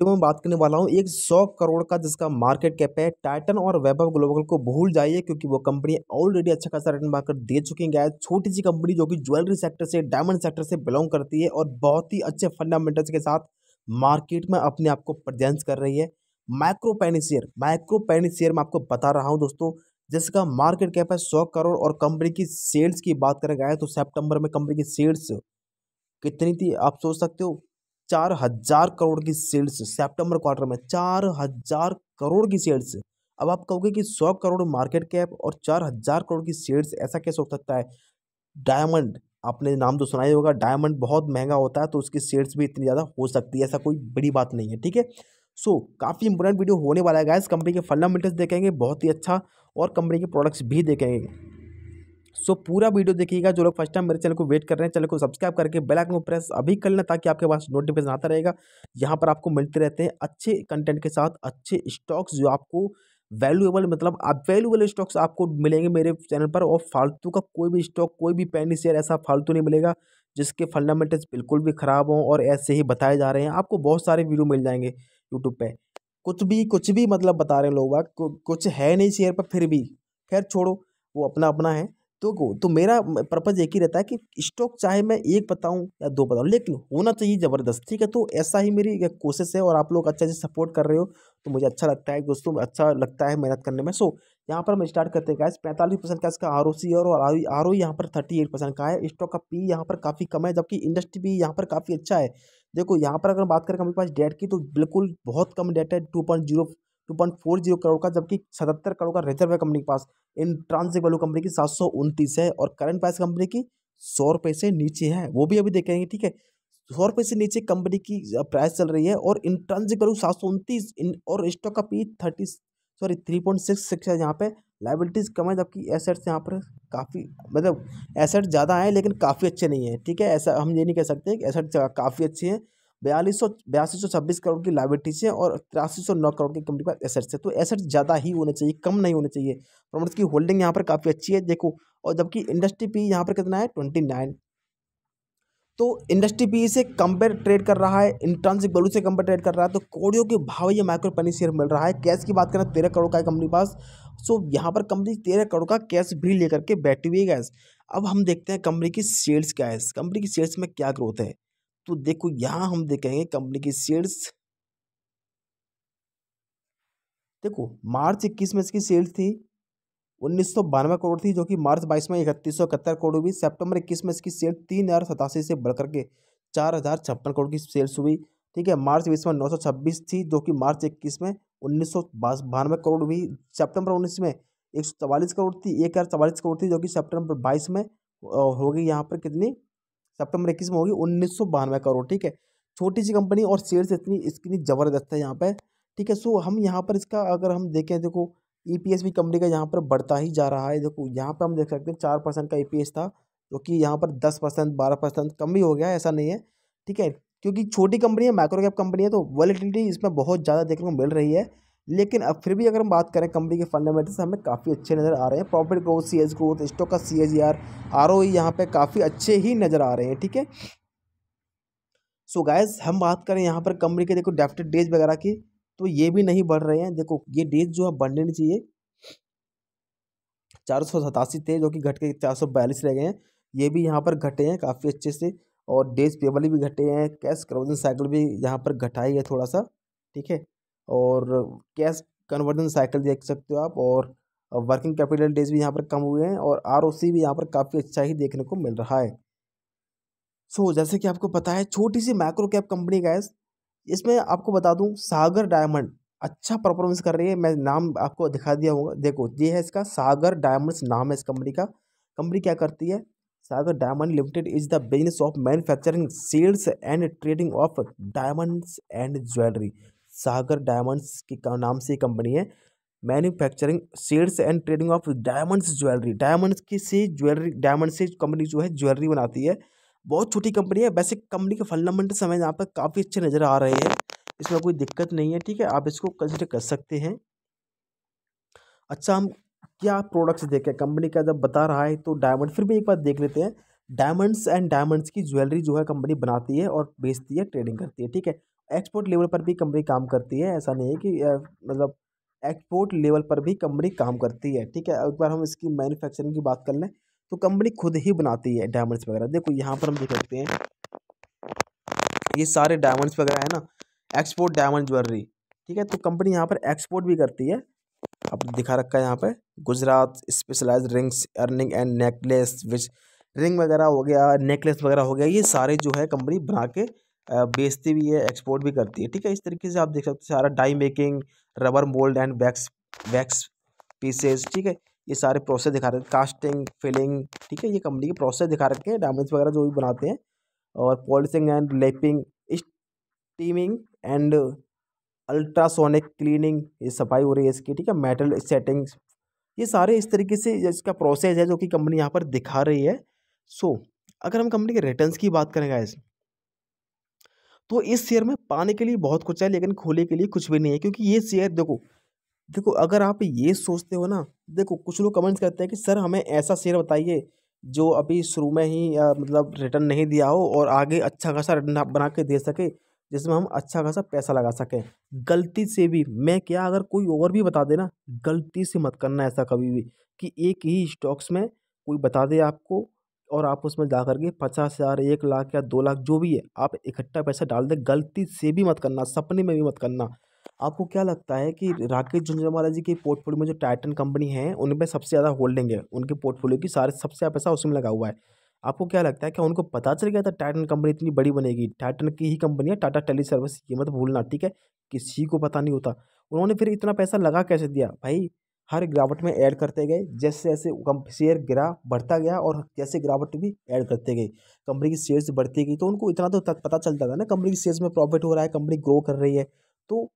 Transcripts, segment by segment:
तो मैं बात करने वाला हूँ एक सौ करोड़ का जिसका मार्केट कैप है टाइटन और वेबअप ग्लोबल को भूल जाइए क्योंकि वो कंपनी ऑलरेडी अच्छा खासा रिटर्न मार्केट दे चुकी है छोटी सी कंपनी जो कि ज्वेलरी सेक्टर से डायमंड सेक्टर से बिलोंग करती है और बहुत ही अच्छे फंडामेंटल्स के साथ मार्केट में अपने आप को प्रजेंस कर रही है माइक्रो पैनी शेयर माइक्रो पैनी शेयर मैं आपको बता रहा हूँ दोस्तों जिसका मार्केट कैप है सौ करोड़ और कंपनी की सेल्स की बात करें गए तो सितंबर में कंपनी की सेल्स कितनी थी आप सोच सकते हो चार हजार करोड़ की सेल्स सेप्टेम्बर क्वार्टर में चार हजार करोड़ की सेल्स अब आप कहोगे कि सौ करोड़ मार्केट कैप और चार हजार करोड़ की सेल्स ऐसा कैसे हो सकता है डायमंड आपने नाम तो सुना ही होगा डायमंड बहुत महंगा होता है तो उसकी शेड्स भी इतनी ज़्यादा हो सकती है ऐसा कोई बड़ी बात नहीं है ठीक है सो काफ़ी इंपॉर्टेंट वीडियो होने वाला है गाइस कंपनी के फंडामेंटल्स देखेंगे बहुत ही अच्छा और कंपनी के प्रोडक्ट्स भी देखेंगे सो पूरा वीडियो देखिएगा जो लोग फर्स्ट टाइम मेरे चैनल को वेट कर रहे हैं चैनल को सब्सक्राइब करके बेल आइकन को प्रेस अभी कर लें ताकि आपके पास नोटिफिकेशन आता रहेगा यहाँ पर आपको मिलते रहते हैं अच्छे कंटेंट के साथ अच्छे स्टॉक्स जो आपको वैल्यूएबल मतलब आप वैल्यूएबल स्टॉक्स आपको मिलेंगे मेरे चैनल पर और फालतू का कोई भी स्टॉक कोई भी पेनी शेयर ऐसा फालतू नहीं मिलेगा जिसके फंडामेंटल्स बिल्कुल भी ख़राब हों और ऐसे ही बताए जा रहे हैं आपको बहुत सारे वीडियो मिल जाएंगे यूट्यूब पर कुछ भी कुछ भी मतलब बता रहे हैं लोग कुछ है नहीं शेयर पर फिर भी खैर छोड़ो वो अपना अपना है तो तो मेरा पर्पज़ एक ही रहता है कि स्टॉक चाहे मैं एक बताऊं या दो बताऊं लेकिन होना चाहिए ज़बरदस्त ठीक है तो ऐसा ही मेरी कोशिश है और आप लोग अच्छा से सपोर्ट कर रहे हो तो मुझे अच्छा लगता है दोस्तों अच्छा लगता है मेहनत करने में सो यहाँ पर हम स्टार्ट करते हैं पैंतालीस परसेंट का इसका आर ओ सी और आर ओ e, e यहाँ पर थर्टी एट परसेंट का है स्टॉक का पी यहाँ पर काफ़ी कम है जबकि इंडस्ट्री भी यहाँ पर काफ़ी अच्छा है देखो यहाँ पर अगर बात करें हमारे पास डेट की तो बिल्कुल बहुत कम डेट है two point zero two point four zero crore का जबकि सतहत्तर करोड़ का रिजर्व है कंपनी के पास इंट्रांसिक वैल्यू कंपनी की सात है और करंट प्राइस कंपनी की सौ रुपये से नीचे है वो भी अभी देखेंगे ठीक है सौ रुपये से नीचे कंपनी की प्राइस चल रही है और इंट्रांसिक वैल्यू सात सौ उनतीस और स्टॉक का P thirty sorry three point six six है यहाँ पे लाइबिलिटीज़ कम है जबकि एसेट्स यहाँ पर काफ़ी मतलब एसेट ज़्यादा हैं लेकिन काफ़ी अच्छे नहीं हैं ठीक है ऐसा हम ये नहीं कह सकते कि एसेट काफ़ी अच्छे हैं बयालीस सौ बयासी सौ छब्बीस करोड़ की लाइबिलिटीज है और तिरासी सौ नौ करोड़ की कंपनी के पास एसेट्स है तो एसेट्स ज़्यादा ही होने चाहिए कम नहीं होने चाहिए प्रमोटर्स की होल्डिंग यहाँ पर काफ़ी अच्छी है देखो और जबकि इंडस्ट्री पी यहाँ पर कितना है ट्वेंटी नाइन तो इंडस्ट्री पी से कंपेयर ट्रेड कर रहा है इंट्रांसिक वैल्यू से कंपेयर ट्रेड कर रहा है तो कोड़ियों के भाव ये माइक्रो पनी शेयर मिल रहा है कैश की बात करें तो तेरह करोड़ का है कंपनी पास सो यहाँ पर कंपनी तेरह करोड़ का कैश भी लेकर के बैठी हुई है गैस अब हम देखते हैं कंपनी की सेल्स क्या है कंपनी की सेल्स में क्या ग्रोथ है तो देखो यहां हम देखेंगे कंपनी की शेयर्स देखो मार्च इक्कीस में इसकी सेल्स थी उन्नीस सौ बानवे करोड़ थी जो कि मार्च बाईस में इकतीस सौ इकहत्तर करोड़ हुई सितंबर इक्कीस में इसकी सेल्स तीन हज़ार सतासी से बढ़कर के चार हज़ार छप्पन करोड़ की सेल्स हुई ठीक है मार्च बीस में नौ सौ छब्बीस थी जो कि मार्च इक्कीस में उन्नीस सौ बानवे करोड़ हुई सितंबर उन्नीस में एक सौ चवालीस करोड़ थी एक हज़ार चवालीस करोड़ थी जो कि सेप्टेम्बर बाईस में हो गई यहाँ पर कितनी सितंबर इक्कीस में होगी उन्नीस सौ बानवे करोड़ ठीक है छोटी सी कंपनी और शेयर्स इतनी इसकी ज़बरदस्त है यहाँ पर ठीक है सो हम यहाँ पर इसका अगर हम देखें देखो ई पी एस भी कंपनी का यहाँ पर बढ़ता ही जा रहा है देखो यहाँ पर हम देख सकते हैं चार परसेंट का ई पी एस था जो कि यहाँ पर दस परसेंट बारह परसेंट कम भी हो गया ऐसा नहीं है ठीक है क्योंकि छोटी कंपनी है माइक्रो कैप कंपनी है तो वॉलीटिलिटी इसमें बहुत ज़्यादा देखने को मिल रही है लेकिन अब फिर भी अगर हम बात करें कंपनी के फंडामेंटल्स हमें काफ़ी अच्छे नज़र आ रहे हैं profit growth C S growth stock का C H R R O यहाँ पर काफ़ी अच्छे ही नज़र आ रहे हैं ठीक है सो so गाइज हम बात करें यहाँ पर कंपनी के देखो डेफ्टेड डेज वगैरह की तो ये भी नहीं बढ़ रहे हैं देखो ये डेज जो है बढ़ने नहीं चाहिए चार सौ सतासी थे जो कि घट के चार सौ बयालीस रह गए हैं ये भी यहाँ पर घटे हैं काफ़ी अच्छे से और डेज पेबल भी घटे हैं कैश क्रोजन साइकिल भी यहाँ पर घटा ही है थोड़ा सा ठीक है और कैश कन्वर्जन साइकिल देख सकते हो आप और वर्किंग कैपिटल डेज भी यहाँ पर कम हुए हैं और आर भी यहाँ पर काफ़ी अच्छा ही देखने को मिल रहा है सो so, जैसे कि आपको पता है छोटी सी माइक्रो कैप कंपनी का इसमें आपको बता दूं सागर डायमंड अच्छा परफॉर्मेंस कर रही है मैं नाम आपको दिखा दिया होगा देखो ये है इसका सागर डायमंड्स नाम है इस कंपनी का कंपनी क्या करती है Sagar diamond limited is the business of manufacturing sales and trading of diamonds and jewellery Sagar diamonds की नाम से कंपनी है manufacturing sales and trading of diamonds jewellery diamonds की से ज्वेलरी डायमंड से कंपनी जो है ज्वेलरी बनाती है बहुत छोटी कंपनी है वैसे कंपनी के फंडामेंटल समय यहाँ पर काफ़ी अच्छे नज़र आ रहे हैं इसमें कोई दिक्कत नहीं है ठीक है आप इसको कंसिडर कर सकते हैं अच्छा हम क्या प्रोडक्ट्स देखें कंपनी का जब बता रहा है तो डायमंड फिर भी एक बार देख लेते हैं डायमंड्स एंड डायमंड्स की ज्वेलरी जो है कंपनी बनाती है और बेचती है ट्रेडिंग करती है ठीक है एक्सपोर्ट लेवल पर भी कंपनी काम करती है ऐसा नहीं है कि मतलब एक्सपोर्ट लेवल पर भी कंपनी काम करती है ठीक है एक बार हम इसकी मैन्युफैक्चरिंग की बात कर लें तो कंपनी खुद ही बनाती है डायमंड्स वगैरह देखो यहाँ पर हम देख सकते हैं ये सारे डायमंड्स वगैरह है ना एक्सपोर्ट डायमंड ज्वेलरी ठीक है तो कंपनी यहाँ पर एक्सपोर्ट भी करती है अब दिखा रखा है यहाँ पर Gujarat specialise rings earring and necklace which ring वगैरह हो गया नेकलेस वगैरह हो गया ये सारे जो है कंपनी बना के बेचती भी है एक्सपोर्ट भी करती है ठीक है इस तरीके से आप देख सकते हैं सारा die making rubber mould and wax wax pieces ठीक है ये सारे प्रोसेस दिखा रहे हैं कास्टिंग फिलिंग ठीक है ये कंपनी के प्रोसेस दिखा रखे हैं डायमंड्स वगैरह जो भी बनाते हैं और polishing and lapping steaming and ultrasonic cleaning ये सफाई हो रही है इसकी ठीक है मेटल सेटिंग्स ये सारे इस तरीके से इसका प्रोसेस है जो कि कंपनी यहाँ पर दिखा रही है सो so, अगर हम कंपनी के रिटर्न्स की बात करें गाइस तो इस शेयर में पाने के लिए बहुत कुछ है लेकिन खोले के लिए कुछ भी नहीं है क्योंकि ये शेयर देखो देखो अगर आप ये सोचते हो ना देखो कुछ लोग कमेंट्स करते हैं कि सर हमें ऐसा शेयर बताइए जो अभी शुरू में ही आ, मतलब रिटर्न नहीं दिया हो और आगे अच्छा खासा रिटर्न बना के दे सके जिसमें हम अच्छा खासा पैसा लगा सकें गलती से भी मैं क्या अगर कोई और भी बता देना गलती से मत करना ऐसा कभी भी कि एक ही स्टॉक्स में कोई बता दे आपको और आप उसमें जा करके पचास हज़ार एक लाख या दो लाख जो भी है आप इकट्ठा पैसा डाल दें गलती से भी मत करना सपने में भी मत करना आपको क्या लगता है कि राकेश झुंझुनवाला जी की पोर्टफोलियो में जो टाइटन कंपनी है उन पर सबसे ज़्यादा होल्डिंग है उनके पोर्टफोलियो की सारे सबसे ज़्यादा पैसा उसमें लगा हुआ है आपको क्या लगता है कि उनको पता चल गया था टाइटन कंपनी इतनी बड़ी बनेगी टाइटन की ही कंपनी है टाटा टेली सर्विस ये मत भूलना ठीक है किसी को पता नहीं होता उन्होंने फिर इतना पैसा लगा कैसे दिया भाई हर गिरावट में ऐड करते गए जैसे जैसे शेयर गिरा बढ़ता गया और जैसे गिरावट भी ऐड करते गए कंपनी की शेयर्स बढ़ती गई तो उनको इतना तो पता चलता था ना कंपनी की शेयर्स में प्रॉफिट हो रहा है कंपनी ग्रो कर रही है तो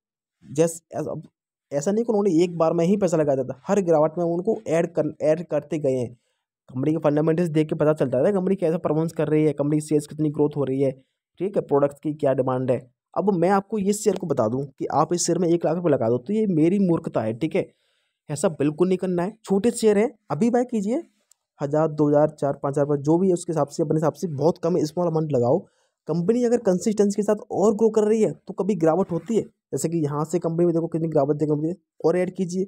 जैस ऐसा नहीं कि उन्होंने एक बार में ही पैसा लगाया था हर गिरावट में उनको ऐड कर ऐड करते गए हैं कंपनी के फंडामेंटल्स देख के पता चलता था कंपनी कैसा परफॉर्मेंस कर रही है कंपनी की शेयर्स कितनी ग्रोथ हो रही है ठीक है प्रोडक्ट्स की क्या डिमांड है अब मैं आपको इस शेयर को बता दूं कि आप इस शेयर में एक लाख रुपये लगा दो तो ये मेरी मूर्खता है ठीक है ऐसा बिल्कुल नहीं करना है छोटे शेयर हैं अभी बाय कीजिए हज़ार दो हज़ार चार पाँच हज़ार जो भी है उसके हिसाब से अपने हिसाब से बहुत कम स्मॉल अमाउंट लगाओ कंपनी अगर कंसिस्टेंसी के साथ और ग्रो कर रही है तो कभी गिरावट होती है जैसे कि यहाँ से कंपनी में देखो कितनी गिरावट देखो कंपनी और ऐड कीजिए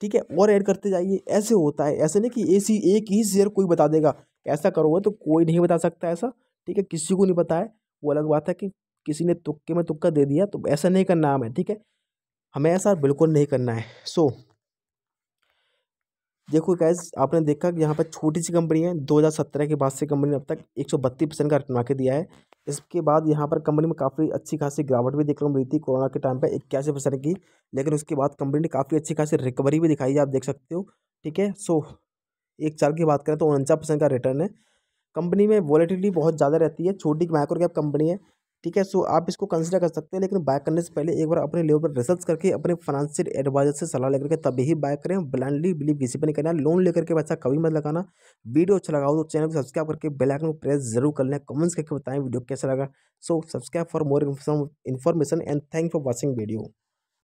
ठीक है और ऐड करते जाइए ऐसे होता है ऐसे नहीं कि ए एक ही शेयर कोई बता देगा ऐसा करोगे तो कोई नहीं बता सकता ऐसा ठीक है किसी को नहीं पता है वो अलग बात है कि किसी ने तुक्के में तुक्का दे दिया तो ऐसा नहीं करना हमें ठीक है हमें ऐसा बिल्कुल नहीं करना है सो so, देखो गैस आपने देखा कि यहाँ पर छोटी सी कंपनी है 2017 के बाद से कंपनी ने अब तक एक परसेंट का रिटर्न आके दिया है इसके बाद यहाँ पर कंपनी में काफ़ी अच्छी खासी गिरावट भी देखने को मिली थी कोरोना के टाइम पर इक्यासी परसेंट की लेकिन उसके बाद कंपनी ने काफ़ी अच्छी खासी रिकवरी भी दिखाई है आप देख सकते हो ठीक है सो एक साल की बात करें तो उनचास परसेंट का रिटर्न है कंपनी में वॉलेटिलिटी बहुत ज़्यादा रहती है छोटी माइक्रो कैप कंपनी है ठीक है सो आप इसको कंसिडर कर सकते हैं लेकिन बाय करने से पहले एक बार अपने लेवल पर रिसर्च करके अपने फाइनेंशियल एडवाइजर से सलाह लेकर के तभी ही बाय करें ब्लाइंडली बिलीव किसी पर नहीं करना लोन लेकर के पैसा कभी मत लगाना वीडियो अच्छा लगा हो तो चैनल को सब्सक्राइब करके बेलाइकन को प्रेस जरूर कर लें कमेंट्स करके बताएं वीडियो कैसा लगा so subscribe for more information and thank for watching video